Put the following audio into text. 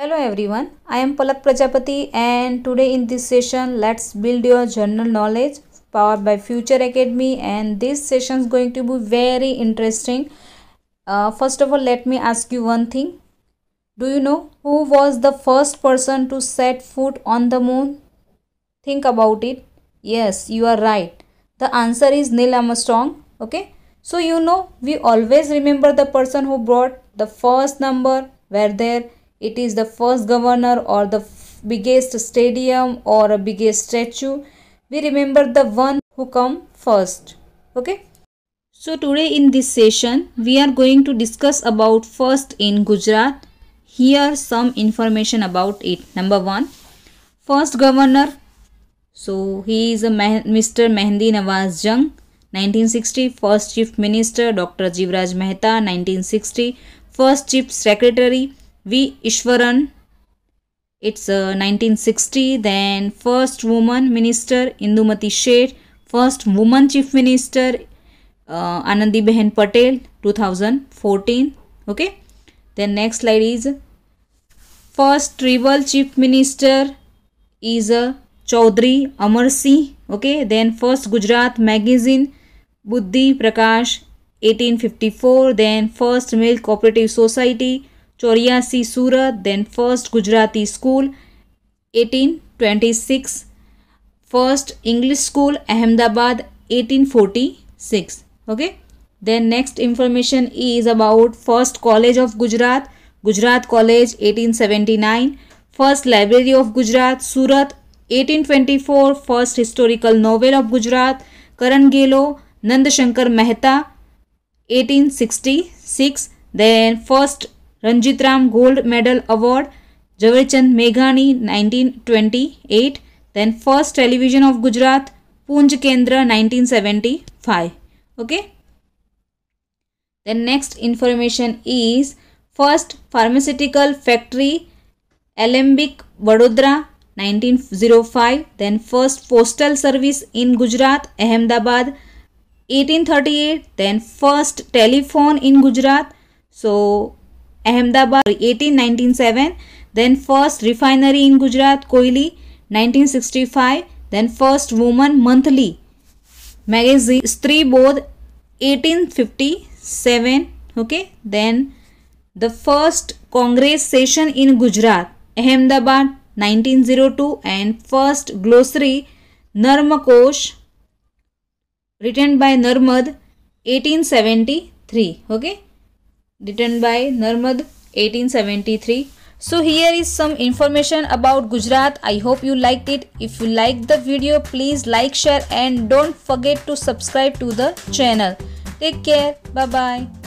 Hello everyone, I am Palak Prajapati and today in this session let's build your general knowledge powered by Future Academy and this session is going to be very interesting. Uh, first of all let me ask you one thing. Do you know who was the first person to set foot on the moon? Think about it. Yes, you are right. The answer is Neil Armstrong. Okay. So you know we always remember the person who brought the first number were there it is the first governor or the biggest stadium or a biggest statue. We remember the one who come first. Okay. So today in this session, we are going to discuss about first in Gujarat. Here some information about it. Number one, first governor. So he is a Mr. Mehndi Nawaz Jung. 1960 first chief minister dr jivraj mehta 1960 first chief secretary V. Ishwaran. It's a uh, 1960. Then first woman minister Indumati Sheth. First woman chief minister uh, Anandi Behen Patel 2014. Okay. Then next slide is first tribal chief minister is a uh, Chaudhry Amar Singh. Okay. Then first Gujarat magazine Buddhi Prakash 1854. Then first milk cooperative society Chorasi Surat then first Gujarati school eighteen twenty six first English school Ahmedabad eighteen forty six okay then next information is about first college of Gujarat Gujarat College eighteen seventy nine first library of Gujarat Surat eighteen twenty four first historical novel of Gujarat Karan Ghelo Nandshankar Mehta eighteen sixty six then first Ranjitram gold medal award Jhaverchand मेघानी 1928 then first television of Gujarat पूंज Kendra 1975 okay then next information is first pharmaceutical factory Alembic Vadodara 1905 then first postal service in Gujarat Ahmedabad 1838 then first telephone in Gujarat so Ahmedabad eighteen seven then first refinery in Gujarat Koyali nineteen sixty five then first woman monthly magazine Stree Bodh eighteen fifty seven okay then the first Congress session in Gujarat Ahmedabad nineteen zero two and first glossary Narmakosh written by Narmad eighteen three okay written by Narmad 1873. So here is some information about Gujarat. I hope you liked it. If you liked the video, please like, share and don't forget to subscribe to the channel. Take care. Bye-bye.